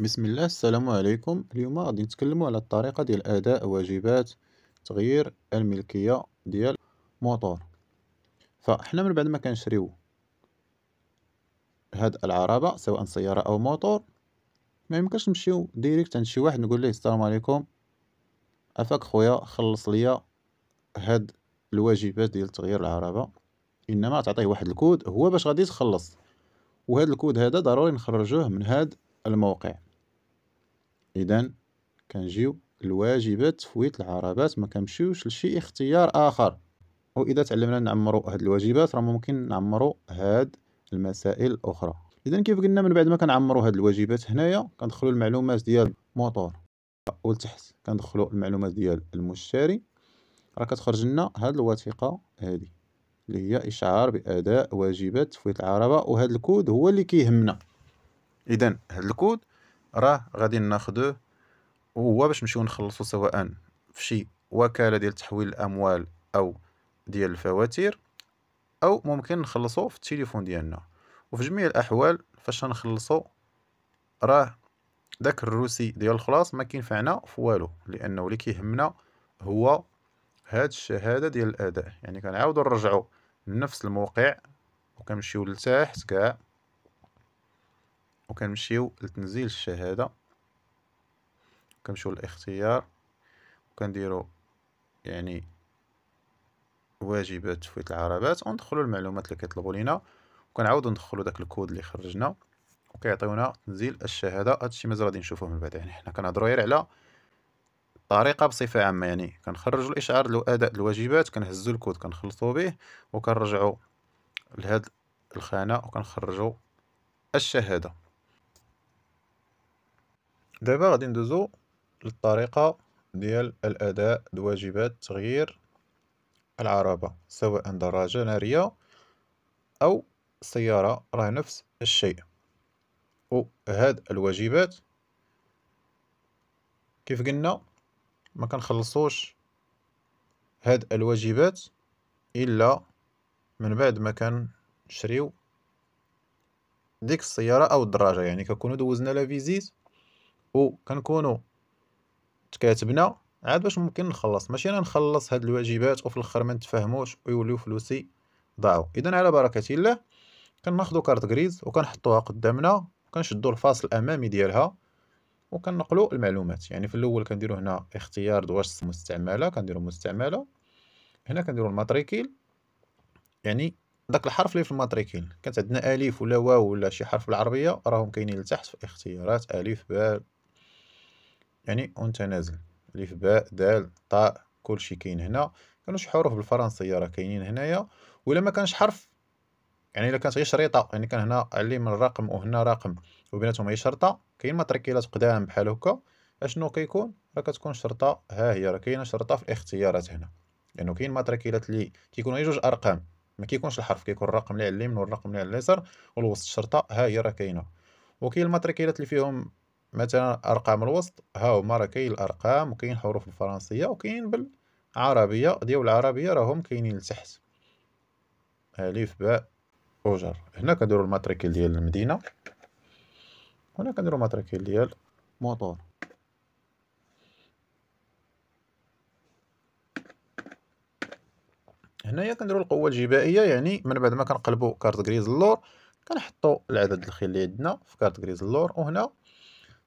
بسم الله السلام عليكم اليوم غادي نتكلموا على الطريقه ديال اداء واجبات تغيير الملكيه ديال موتور فاحنا من بعد ما كنشريو هاد العربه سواء سياره او موتور ما يمكنش نمشيو ديريكت عند شي واحد نقول ليه السلام عليكم افاك خويا خلص ليا هاد الواجبات ديال تغيير العربه انما تعطيه واحد الكود هو باش غادي تخلص وهاد الكود هذا ضروري نخرجوه من هاد الموقع اذا كنجيو الواجبات تفويت العربات ما كنمشيوش لشي اختيار اخر واذا تعلمنا نعمرو هاد الواجبات راه ممكن نعمرو هاد المسائل الاخرى اذا كيف قلنا من بعد ما كنعمرو هاد الواجبات هنايا كندخلوا المعلومات ديال موتور ولتحت كندخلوا المعلومات ديال المشتري راه كتخرج لنا هاد الوثيقه هذه اللي هي اشعار باداء واجبات تفويت العربه وهذا الكود هو اللي كيهمنا اذا هاد الكود راه غادي ناخذوه وهو باش نمشيو نخلصو سواء في شي وكاله ديال تحويل الاموال او ديال الفواتير او ممكن نخلصو في التليفون ديالنا وفي جميع الاحوال فاش نخلصو راه داك الروسي ديال الخلاص ما كينفعنا في والو لانه اللي كيهمنا هو هاد الشهاده ديال الاداء يعني كنعاودو نرجعو لنفس الموقع وكنمشيو لتحت كاع وكنمشيو لتنزيل الشهاده كنمشيو للاختيار وكنديروا يعني واجبات تفويت العربات وندخلوا المعلومات اللي كيطلبوا لينا وكنعاودوا ندخلوا داك الكود اللي خرجنا وكيعطيونا تنزيل الشهاده هادشي مازال غادي نشوفوه من بعد يعني حنا كنهضروا غير على الطريقه بصفه عامه يعني كنخرجوا الاشعار لاداء الواجبات كنهزوا الكود كنخلصوا به وكنرجعوا لهاد الخانه وكنخرجوا الشهاده دابا غادي ندوزو للطريقة ديال الأداء واجبات تغيير العربة سواء دراجة نارية أو سيارة راه نفس الشيء وهاد الواجبات كيف قلنا ما كنخلصوش هاد الواجبات الا من بعد ما كنشريو ديك السياره او الدراجه يعني كنكونوا دوزنا لا فيزيت وكنكونوا تكاتبنا عاد باش ممكن نخلص ماشي انا نخلص هاد الواجبات وفي الاخر ما نتفاهموش ويوليو فلوسي ضاعوا اذا على بركه الله كناخذوا كارت غريز وكنحطوها قدامنا وكنشدوا الفاصل الامامي ديالها وكنقلوا المعلومات يعني في الاول كنديروا هنا اختيار دواش مستعمله كنديروا مستعمله هنا كنديروا الماتريكيل يعني داك الحرف اللي في الماتريكيل كانت عندنا الف ولا واو ولا شي حرف بالعربيه راهم كاينين لتحت في اختيارات الف باء يعني متنازل الف باء دال طاء كلشي كاين هنا شي حروف بالفرنسيه راه كاينين هنايا ولا ما كانش حرف يعني الا كانت غير شريطه يعني كان هنا اللي من رقم وهنا رقم وبيناتهم هي شرطه كاين مطريكيلات قدام بحال هكا اشنو كيكون راه كتكون شرطه ها هي راه كاينه شرطه في الاختيارات هنا لانه يعني كاين مطريكيلات اللي كيكونوا غير جوج ارقام ما كيكونش الحرف كيكون الرقم اللي على اليمين والرقم اللي على اليسار والوسط الشرطه ها هي راه كاينه وكاين الماتريكيلات اللي فيهم مثلا ارقام الوسط ها هما راه كاين الارقام وكاين حروف الفرنسيه وكاين بالعربيه ديال العربيه راهم كاينين لتحت الف باء وجر هنا كنديروا الماتريكيل ديال المدينه هنا كنديروا الماتريكيل ديال موطور هنايا كنديروا القوه الجبائيه يعني من بعد ما كنقلبوا كارت غريز اللور كنحطوا العدد الخيل اللي عندنا في كارت غريز اللور وهنا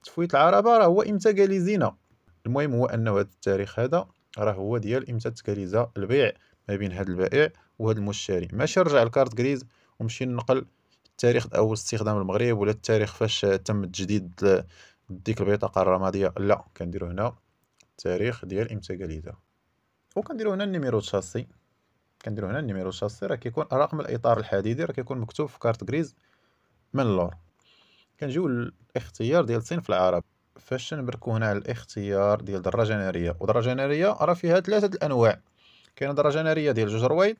تفويت العربه راه هو امتى كاليزينا المهم هو انه هذا التاريخ هذا راه هو ديال امتى تكاليزا البيع ما بين هذا البائع وهذا المشتري ماشي نرجع لكارت غريز ونمشي نقل التاريخ اول استخدام المغرب ولا التاريخ فاش تم تجديد ديك البطاقه الرماديه لا كنديرو هنا التاريخ ديال امتى كاليزا وكنديرو هنا النيميرو شاسي كنديرو هنا النيميرو شاسي راه كيكون رقم الاطار الحديدي راه كيكون مكتوب في كارت غريز من اللور كنجيو للاختيار ديال الصين في العرب فاش تنبركو هنا على الاختيار ديال دراجة نارية ودراجة نارية راه فيها ثلاثة الأنواع كاينة دراجة نارية ديال جوج رويض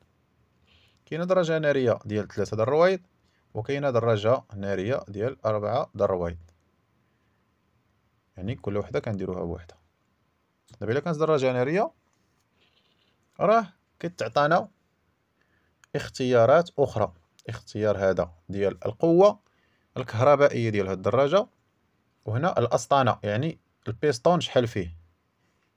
كاينة دراجة نارية ديال ثلاثة د وكاينة دراجة نارية ديال أربعة درويض يعني كل وحدة كنديروها بوحدها دابا إلا كانت دراجة نارية راه كتعطانا اختيارات أخرى اختيار هذا ديال القوة الكهربائيه ديال هاد الدراجه وهنا الاسطانه يعني البيستون شحال فيه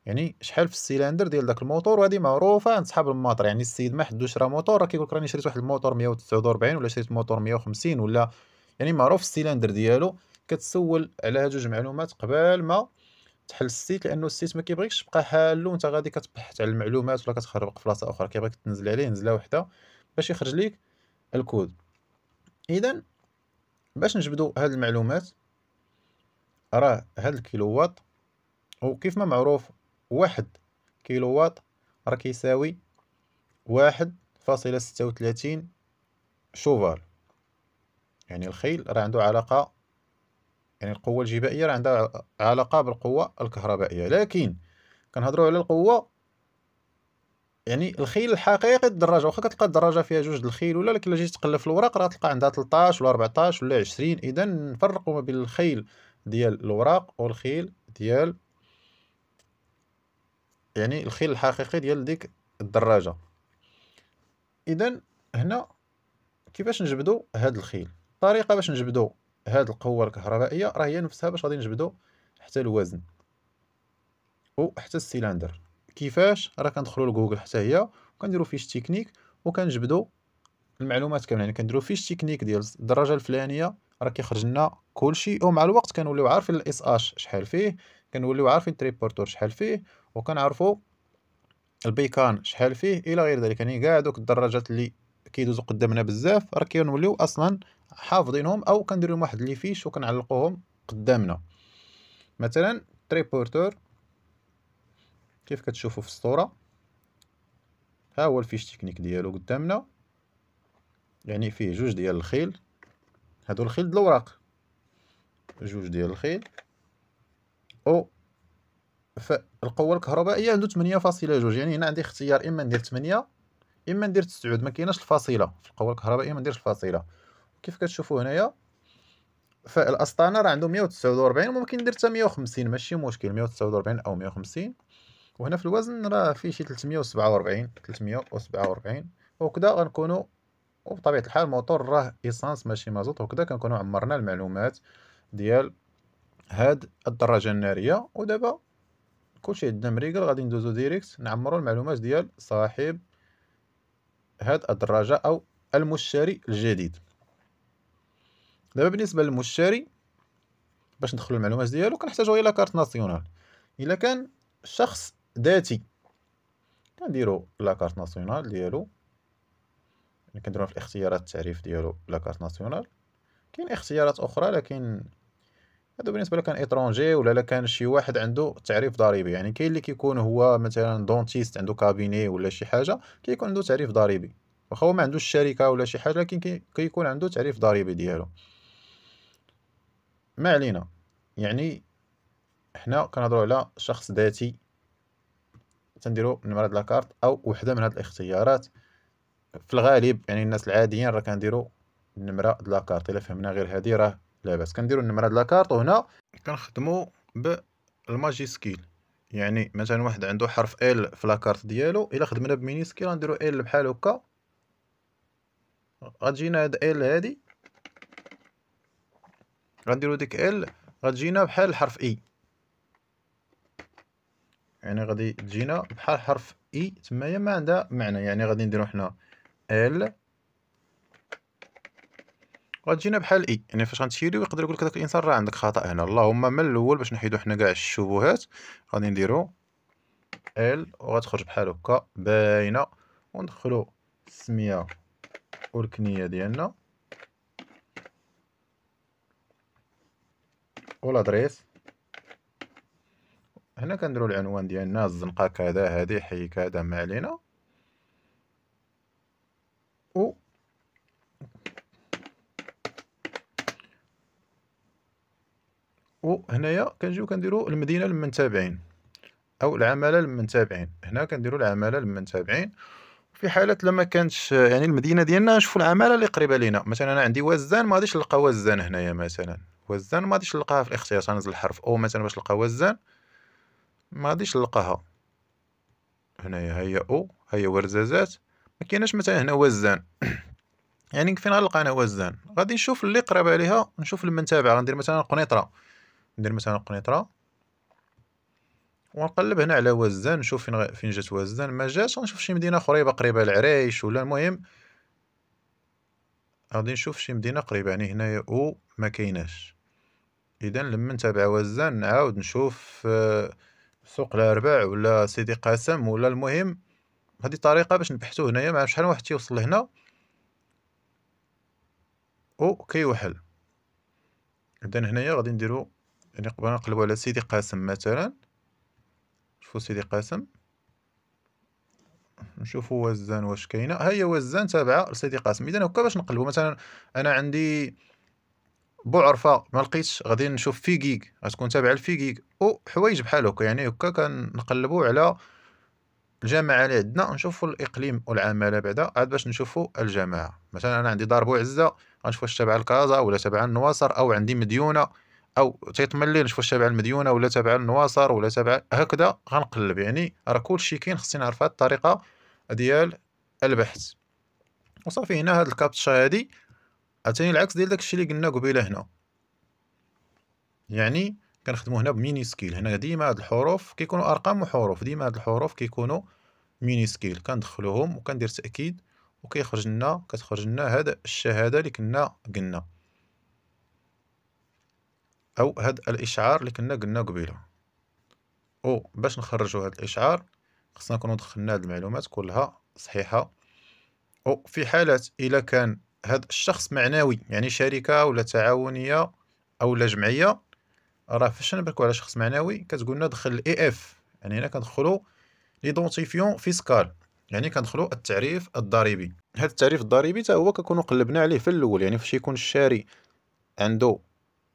يعني شحال في السيلندر ديال داك الموتور وهادي معروفه عند صحاب الماطر يعني السيد ما حدوش راه موتور راه كيقول لك راني شريت واحد الموتور 149 ولا شريت موتور 150 ولا يعني معروف السيلندر ديالو كتسول على هاد جوج معلومات قبل ما تحل السيت لانه السيت ما كيبغيكش تبقى حال وانت غادي كتبحث على المعلومات ولا كتخربق في بلاصه اخرى كيبغيك تنزل عليه نزله وحده باش يخرج ليك الكود اذا باش نجبدو هاد المعلومات راه هاد الكيلووات وكيف ما معروف واحد كيلووات راه كيساوي واحد فاصلة ستة وثلاثين شوفال يعني الخيل راه عنده علاقة يعني القوة الجبائية راه عندها علاقة بالقوة الكهربائية لكن كنهضرو على القوة يعني الخيل الحقيقي الدراجه واخا كتلقى الدراجه فيها جوج د الخيل ولا لكن جيت تقلب في الوراق راه تلقى عندها 13 ولا 14 ولا 20 اذا نفرقوا ما بين الخيل ديال الوراق والخيل ديال يعني الخيل الحقيقي ديال ديك الدراجه اذا هنا كيفاش نجبدو هاد الخيل الطريقه باش نجبدو هاد القوه الكهربائيه راه هي نفسها باش غادي نجبدو حتى الوزن وحتى السيلندر كيفاش راه كندخلوا لجوجل حتى هي وكنديروا فيش تكنيك وكنجبدوا المعلومات كامله يعني كنديروا فيش تكنيك ديال الدرجه الفلانيه راه كيخرج لنا كلشي ومع الوقت كنوليو عارفين الاس اش شحال فيه كنوليو عارفين تريبورتور شحال فيه وكنعرفوا البيكان شحال فيه الى غير ذلك يعني كاع دوك الدراجات اللي كيدوزو قدامنا بزاف راه كنوليو اصلا حافظينهم او كنديرو لهم واحد لي فيش وكنعلقوهم قدامنا مثلا تريبورتور كيف كتشوفوا في الصوره ها هو الفيش تكنيك ديالو قدامنا يعني فيه جوج ديال الخيل هادو الخيل ديال الوراق جوج ديال الخيل او فالقوه الكهربائيه عنده 8.2 يعني هنا عندي اختيار اما ندير 8 اما ندير 9 ما كايناش الفاصله في القوه الكهربائيه ما نديرش الفاصله كيف كتشوفوا هنايا فالاسطانه راه عنده 149 ممكن ندير حتى 150 ماشي مشكل 149 او 150 وهنا في الوزن راه فيه شي 347 347 وكذا غنكونوا وبطبيعه الحال الموتور راه ايسانس ماشي مازوت وكذا كنكونوا عمرنا المعلومات ديال هاد الدراجه الناريه ودابا كلشي عندنا مريقل غادي ندوزو ديريكت نعمروا المعلومات ديال صاحب هاد الدراجه او المشتري الجديد دابا بالنسبه للمشتري باش ندخلوا المعلومات ديالو كنحتاجو غير كارت ناسيونال الا كان شخص ذاتي كنديرو لاكارت ناسيونال ديالو كنديروها في الاختيارات التعريف ديالو لاكارت ناسيونال كاين اختيارات اخرى لكن هادو بالنسبه لكان اترونجي ولا لا كان شي واحد عنده تعريف ضريبي يعني كاين اللي كيكون هو مثلا دونتيست عنده كابيني ولا شي حاجه كيكون عنده تعريف ضريبي واخا هو ما عندوش شركه ولا شي حاجه لكن كيكون عنده تعريف ضريبي ديالو ما علينا يعني حنا كنهضروا على شخص ذاتي تنديرو نمرة لاكارت او وحده من هاد الاختيارات في الغالب يعني الناس العاديين راه كنديرو النمره د لاكارت الا فهمنا غير هادي راه لاباس كنديرو النمره د لاكارت وهنا كنخدمو بالماجي سكيل يعني مثلا واحد عنده حرف ال في لاكارت ديالو الا خدمنا بميني سكيل غنديروا ال بحال هكا غتجينا هاد ال هادي غنديرو ديك ال غتجينا بحال حرف اي e. يعني غادي تجينا بحال حرف اي e، تمايا ما عندها معنى يعني غادي نديرو حنا ال غتجينا بحال اي e. يعني فاش غنتشيلو يقدر يقولك داك الانسان راه عندك خطا هنا اللهم من الاول باش نحيدو حنا كاع الشبهات غادي نديرو ال وغتخرج بحال هكا باينه وندخلو السميه والكنيه ديالنا والادريس هنا كنديرو العنوان ديالنا الزنقه كذا هذه حي كذا ما علينا و وهنايا كنجيو كنديرو المدينه للمتابعين او العماله للمتابعين هنا كنديرو العماله للمتابعين في حاله لما كانتش يعني المدينه ديالنا نشوفوا العماله اللي قريبه لينا مثلا انا عندي وزان ما غاديش نلقى وزان هنايا مثلا وزان ما غاديش نلقاها في الاختصاص نزل الحرف او مثلا باش نلقى وزان ما غاديش نلقاها هنايا هيا او هيا ورزازات ما كايناش مثلا هنا وزان يعني فين غنلقى انا وزان غادي نشوف اللي قرب عليها نشوف لمن تابع غندير مثلا قنيطره ندير مثلا قنيطره ونقلب هنا على وزان نشوف فين غ... فين جات وزان ما جاتش غنشوف شي مدينه اخرى قريبه لعريش ولا المهم غادي نشوف شي مدينه قريبه يعني هنايا او ما كايناش اذا لما نتابع وزان نعاود نشوف آه سوق الارباع ولا سيدي قاسم ولا المهم هذه طريقه باش نبحثوا هنايا مع شحال واحد تيوصل لهنا او كيوحل اذا هنايا غادي نديرو يعني قبل نقلبو على سيدي قاسم مثلا شوفوا سيدي قاسم نشوفو وزان واش كاينه ها هي وزان تابعه لسيدي قاسم اذا هكا باش نقلبو مثلا انا عندي بوعرفه ما لقيتش غادي نشوف في جيج غتكون تابعه لفي جيج او حوايج بحال هكا يعني هكا كنقلبو على الجامعه اللي عندنا نشوفوا الاقليم والعماله بعدا عاد باش نشوفوا الجماعه مثلا انا عندي دار بوعزه غنشوف واش تابعه لكازا ولا تابعه النواصر او عندي مديونه او تيطمن لي نشوف واش تابعه المديونه ولا تابعه النواصر ولا تابعه هكذا غنقلب يعني راه كلشي كاين خصني نعرف هاد الطريقه ديال البحث وصافي هنا هاد الكابتشا هادي عطيني العكس ديال داكشي اللي قلنا قبيله هنا يعني كنخدموا هنا بمينيسكيل هنا ديما هاد الحروف كيكونوا ارقام وحروف ديما هاد الحروف كيكونوا مينيسكيل كندخلوهم وكندير تاكيد وكيخرج لنا كتخرج لنا هاد الشهاده اللي كنا قلنا او هاد الاشعار اللي كنا قلنا قبيله او باش نخرجوا هاد الاشعار خصنا نكونوا دخلنا هاد المعلومات كلها صحيحه او في حاله الا كان هاد الشخص معنوي يعني شركه ولا تعاونيه او لجمعيه جمعيه راه فاش نبركو على شخص معنوي كتقول لنا دخل الاي اف يعني هنا كندخلو ليدونتيفيون فيسكال يعني كندخلو التعريف الضريبي هذا التعريف الضريبي حتى هو كنكونو قلبنا عليه في الاول يعني فاش يكون الشاري عنده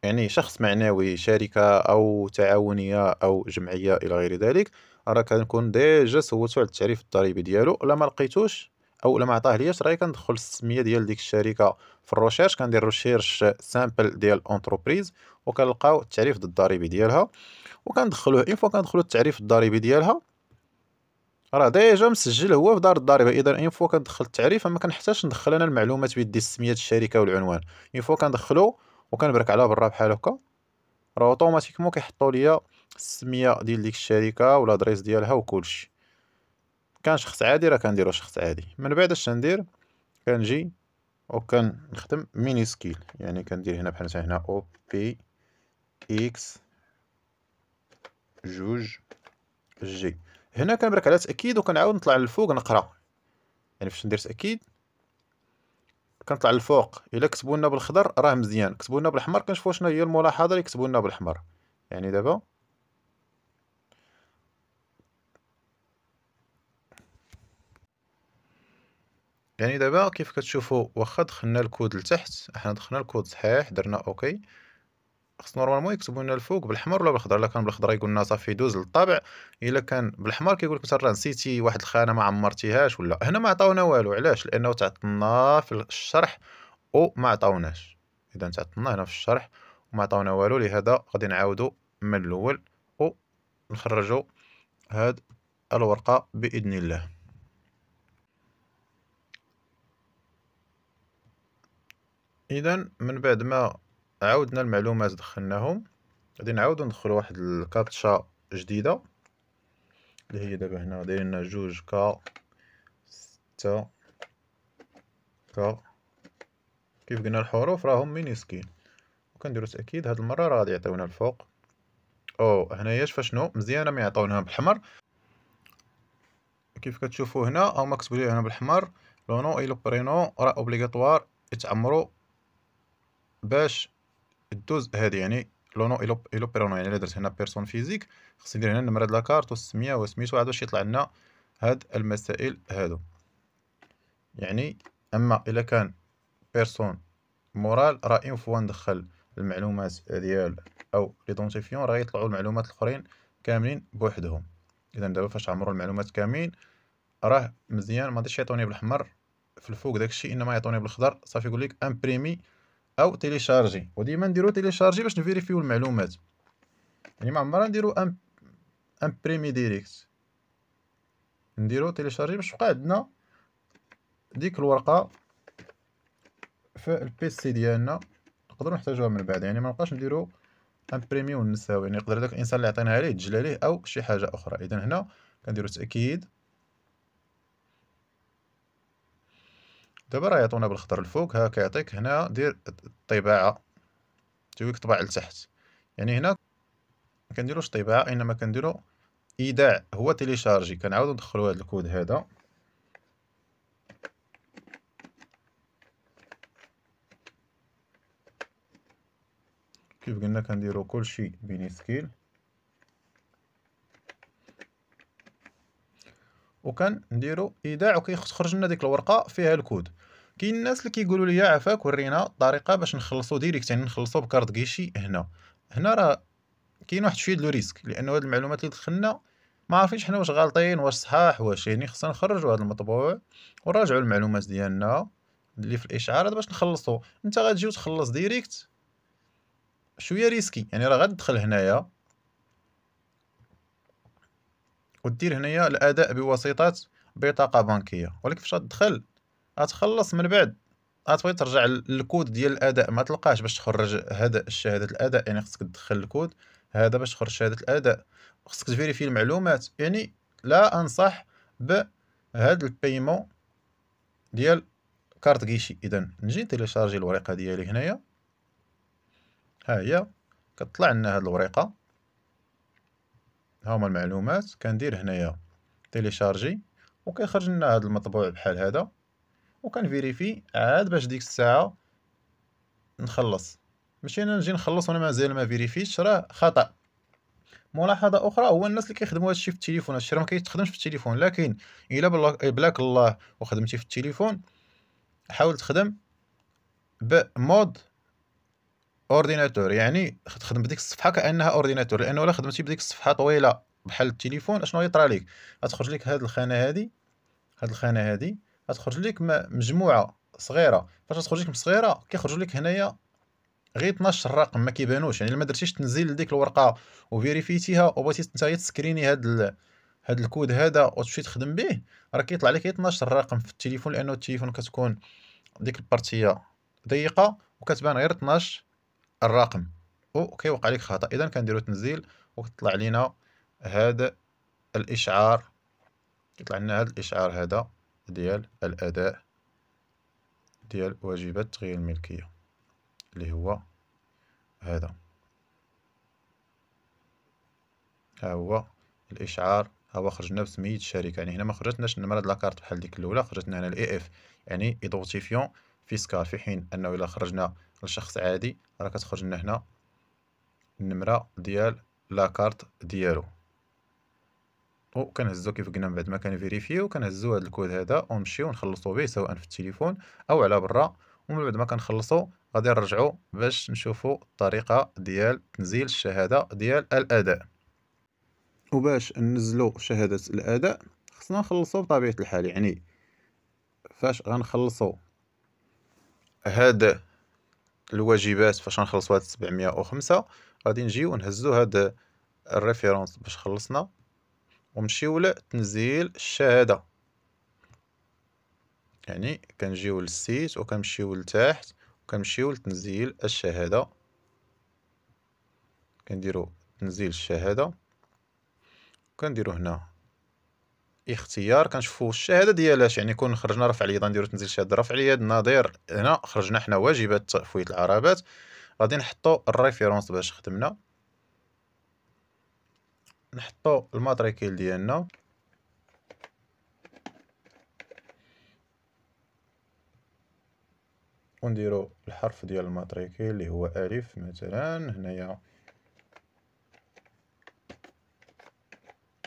يعني شخص معنوي شركه او تعاونيه او جمعيه الى غير ذلك راه كنكون ديجا سولتو على التعريف الضريبي ديالو الا ما لقيتوش او الا ما عطاه ليش راه كندخل السميه ديال ديك الشركه في الروشيرش كندير ريشيرش سامبل ديال اونتربريز وكنلقاو التعريف الضريبي ديالها وكندخلوه اين فوا كندخلو التعريف الضريبي ديالها راه ديجا مسجل هو في دار الضريبه اذا اين فوا كندخل التعريف ما كنحتاجش ندخل انا المعلومات بيدي سميه الشركه والعنوان اين فوا كندخلو وكنبرك على برا بحال هكا راه اوتوماتيكمون كيحطوا ليا السميه ديال ديك الشركه ادريس ديالها وكلشي كان شخص عادي راه كنديرو شخص عادي من بعد اش ندير كنجي وكنخدم ميني سكيل يعني كندير هنا بحال مثلا هنا او بي اكس جوج جي هنا كنبرك على تاكيد وكنعاود نطلع للفوق نقرا يعني فاش ندير تاكيد كنطلع للفوق الا كتبوا لنا بالخضر راه مزيان كتبوا لنا بالاحمر كنشوفوا شنو هي الملاحظه اللي كتبوا لنا بالاحمر يعني دابا يعني دابا كيف كتشوفوا واخا دخلنا الكود لتحت احنا دخلنا الكود صحيح درنا اوكي خص نورمالمون يكتبوا لنا الفوق بالاحمر ولا بالخضر الا كان بالخضر يقول لنا صافي دوز للطابع الا كان بالاحمر كيقول لك راه نسيتي واحد الخانه ما عمرتيهاش ولا هنا ما عطاونا والو علاش لانه تعطلنا في الشرح وما عطاوناش اذا تعطلنا هنا في الشرح وما عطاونا والو لهذا غادي نعاودوا من الاول ونخرجوا هاد الورقه باذن الله اذا من بعد ما عاودنا المعلومات دخلناهم غادي نعاودو ندخلو واحد الكابتشا جديده اللي هي دابا هنا دايرين جوج كا ستة كا كيف قلنا الحروف راهم مينيسكين وكنديرو تاكيد هاد المره راه غادي يعطيونا الفوق او هنايا شنو مزيانه ما يعطيونها بالحمر كيف كتشوفوا هنا او مكتوب لي هنا بالحمر لو نو اي لو برينو راه اوبليغاتوار يتعمروا باش دوز هادي يعني لونو لو بيرونو يعني درت هنا بيرسون فيزيك خصني ندير هنا النمرة ديال لاكارت والسمية وسميتو عاد باش يطلع لنا هاد المسائل هادو يعني أما إلا كان بيرسون مورال راه إن فوا ندخل المعلومات ديال أو ليدونتيفيون راه يطلعو المعلومات الأخرين كاملين بوحدهم إذا دابا فاش عمرو المعلومات كاملين راه مزيان ما غاديش يعطوني بالأحمر في الفوق داكشي انما يعطوني بالخضر صافي يقول لك امبريمي او تيليشارجي وديما نديرو تيليشارجي باش نفيريفيو المعلومات يعني ما عمرنا نديرو ام بريمي ديريكت نديرو تيليشارجي باش تبقى عندنا ديك الورقه في البي سي ديالنا نقدروا نحتاجوها من بعد يعني ما نبقاش نديرو بريمي ونساو يعني يقدر داك الانسان اللي عطينا عليه تجلى ليه او شي حاجه اخرى اذا هنا كنديرو تاكيد دابا راه يعطونا بالخضر الفوق ها كيعطيك هنا دير الطباعه تيويك طبع لتحت يعني هنا ما كنديروش طباعه انما كنديرو ايداع هو تيليشارجي كنعاودو ندخلو هذا الكود هذا كيف قلنا كنديرو كلشي بينيسكيل وكنديروا ايداع وكيخرج لنا ديك الورقه فيها الكود كاين الناس اللي كيقولوا لي عفاك ورينا الطريقه باش نخلصوا ديريكت يعني نخلصوا بكارت كيشي هنا هنا راه كاين واحد شويه ديال الريسك لانه هاد المعلومات اللي دخلنا ما عارفينش حنا واش غالطين واش صحاح واش يعني خصنا نخرجوا هذا المطبوع ونراجعوا المعلومات ديالنا اللي في الاشعارات باش نخلصوا انت غتجي وتخلص ديريكت شويه ريسكي يعني راه غتدخل هنايا ودير هنايا الاداء بواسطه بطاقه بنكيه ولكن فاش تدخل غتخلص من بعد غتبغي ترجع للكود ديال الاداء ما تلقاش باش تخرج هذا شهاده الاداء يعني خصك تدخل الكود هذا باش تخرج شهاده الاداء خصك تفيري فيه المعلومات يعني لا انصح بهذا البيمون ديال كارت كيشي اذا نجي تيليشارجي الورقه ديالي هنايا ها هي كتطلع لنا هاد الورقه ها هما المعلومات كندير هنايا تيليشارجي وكيخرج لنا هذا المطبوع بحال هذا وكنفيريفي عاد باش ديك الساعه نخلص ماشي انا نجي نخلص وانا مازال ما فيريفيش راه خطا ملاحظه اخرى هو الناس اللي كيخدموا هادشي في التليفون هادشي راه ما كيتخدمش في التليفون لكن الا بلاك الله وخدمتي في التليفون حاول تخدم بمود اورديناتور يعني تخدم بديك الصفحه كانها اورديناتور لانه الا خدمتي بديك الصفحه طويله بحال التليفون اشنو يطرى لك غتخرج لك هاد الخانه هادي هاد الخانه هادي غتخرج لك مجموعه صغيره فاش تخرج لك صغيره كيخرجوا لك هنايا غير 12 الرقم ما كيبانوش يعني ما درتيش تنزيل لديك الورقه وفيريفيتيها وبغيتي انت تسكريني هاد هذا الكود هذا وتمشي تخدم به راه كيطلع لك غير 12 الرقم في التليفون لانه التليفون كتكون ديك البارتيه ضيقه وكتبان غير 12 الرقم كيوقع لك خطا اذا كنديرو تنزيل وكتطلع لينا هذا الاشعار كيطلع لنا هذا الاشعار هذا ديال الاداء ديال واجبات تغيير الملكيه اللي هو هذا ها هو الاشعار ها هو خرجنا بسميه الشركه يعني هنا ما خرجتناش نمره ديال لاكارت بحال ديك الاولى خرجتنا هنا الاي اف يعني ايدونتيفيون فيسكال في حين انه الا خرجنا لشخص عادي راه كتخرج لنا هنا النمره ديال لاكارت ديالو كنهزو كيف قلنا من بعد ما كنفيريفيو كنهزو هاد الكود هذا ونمشيو نخلصو به سواء في التليفون او على برا ومن بعد ما كنخلصو غادي نرجعو باش نشوفو الطريقه ديال تنزيل الشهاده ديال الاداء وباش ننزلو شهاده الاداء خصنا نخلصو بطبيعه الحال يعني فاش غنخلصو هاد الواجبات فاش نخلصوا هاد 705 غادي نجيو نهزو هاد الريفيرونس باش خلصنا ونمشيو لتنزيل الشهاده يعني كنجيو للسيت وكنمشيو لتحت وكنمشيو لتنزيل الشهاده كنديرو تنزيل الشهاده كنديرو هنا اختيار كنشوفوا الشهاده ديالاش يعني كون خرجنا رفع اليد نديرو تنزيل شهاده رفع اليد نظير هنا خرجنا حنا واجبات تفويت العربات غادي نحطو الريفيرونس باش خدمنا نحطو الماتريكيل ديالنا ونديرو الحرف ديال الماتريكيل اللي هو الف مثلا هنايا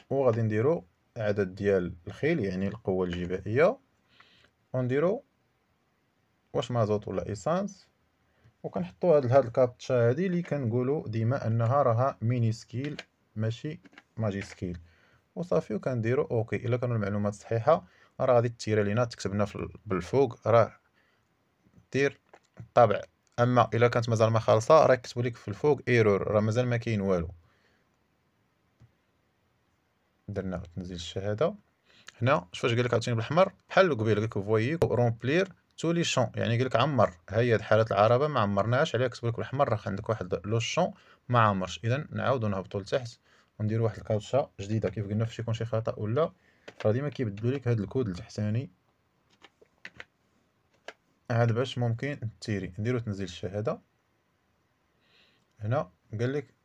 وغادي نديرو عدد ديال الخيل يعني القوة الجبائية ونديرو واش مازوت ولا ايسانس وكنحطو هاد هاد الكابتشا هادي اللي كنقولو ديما انها راها ميني سكيل ماشي ماجي سكيل وصافي وكنديرو اوكي الا كانوا المعلومات صحيحه راه غادي تيرا لينا تكتبنا بالفوق راه دير الطبع اما الا كانت مازال ما خالصه راه يكتبوا لك في الفوق ايرور راه مازال ما كاين والو درنا تنزيل الشهاده هنا شوف اش قال لك عاوتاني بالاحمر بحال قبيل قال لك فوي رومبلير تو لي شون يعني قال لك عمر هي هاد حاله العربه ما عمرناهاش عليها كتب لك بالاحمر راه عندك واحد لو شون ما عمرش اذا نعاودو نهبطو لتحت وندير واحد الكاوتشه جديده كيف قلنا فاش يكون شي خطا ولا راه ديما كيبدلو لك هاد الكود التحتاني هذا باش ممكن تيري نديرو تنزيل الشهاده هنا قال لك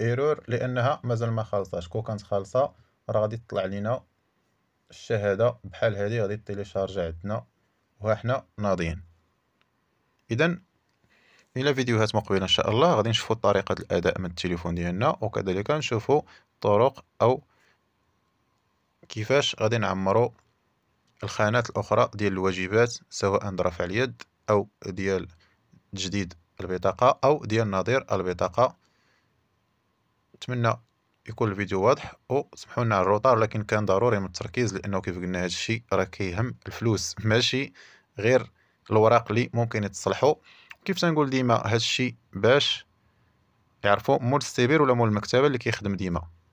ايرور لانها مازال ما خالصاش كون كانت خالصه راه غادي تطلع لينا الشهاده بحال هذه غادي تيليشارج عندنا وها حنا ناضيين اذا الى فيديوهات مقبله ان شاء الله غادي نشوفوا طريقه الاداء من التليفون ديالنا وكذلك نشوفوا طرق او كيفاش غادي نعمروا الخانات الاخرى ديال الواجبات سواء رفع اليد او ديال تجديد البطاقه او ديال نظير البطاقه نتمنى يكون الفيديو واضح وسمحوا لنا على الروطار لكن كان ضروري من التركيز لانه كيف قلنا هذا الشيء راه كيهم الفلوس ماشي غير الوراق اللي ممكن يتصلحوا كيف تنقول ديما هذا الشيء باش يعرفوا مول السيبير ولا مول المكتبه اللي كيخدم ديما